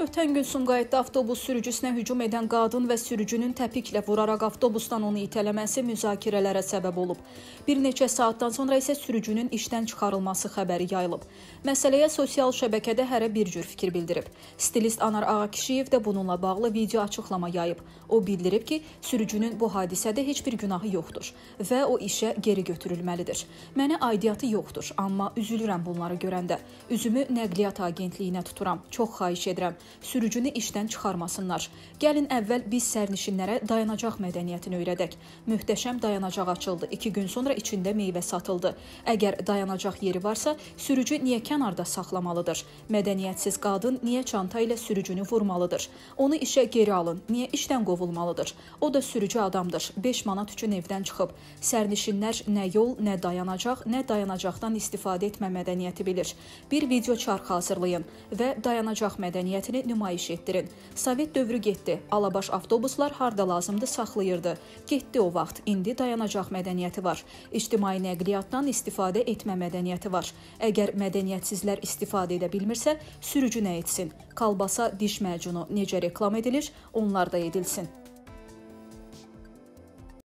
Ötən gün Sumqayıtda avtobus sürücüsünə hücum edən qadın və sürücünün təpiklə vuraraq avtobusdan onu itələməsi müzakirələrə səbəb olub. Bir neçə saatdan sonra isə sürücünün işdən çıxarılması xəbəri yayılıb. Məsələyə sosial şəbəkədə hərə bir cür fikir bildirib. Stilist Anar Ağakişiyev də bununla bağlı video açıqlama yayıb. O bildirib ki, sürücünün bu hadisədə heç bir günahı yoxdur və o işə geri götürülməlidir. Mənə aidiyyatı yoxdur, amma üzülürəm bunları görəndə. Üzümü nəqliyyat agentliyinə tuturam. Çox xahiş edirəm sürücünü işdən çıxarmasınlar. Gəlin əvvəl biz sərnişinlərə dayanacaq mədəniyyətini öyrədək. Möhtəşəm dayanacaq açıldı. 2 gün sonra içində meyvə satıldı. Əgər dayanacaq yeri varsa, sürücü niyə kənarda saxlamalıdır? Mədəniyyətsiz qadın niyə çanta ilə sürücünü vurmalıdır? Onu işə geri alın. Niyə işdən qovulmalıdır? O da sürücü adamdır. 5 manat üçün evdən çıxıb. Sərnişinlər nə yol, nə dayanacaq, nə dayanacaqdan istifadə etmə mədəniyyəti bilir. Bir video çarxı hazırlayın və dayanacaq mədəniyyətini xidmətini nümayiş etdirin. Sovet dövrü getdi. Alabaş avtobuslar harda lazımdı saxlayırdı. Getdi o vaxt. İndi dayanacaq mədəniyyəti var. İctimai nəqliyyatdan istifadə etmə mədəniyyəti var. Əgər mədəniyyətsizlər istifadə edə bilmirsə, sürücü nə etsin? Kalbasa diş məcunu necə reklam edilir? Onlar da edilsin.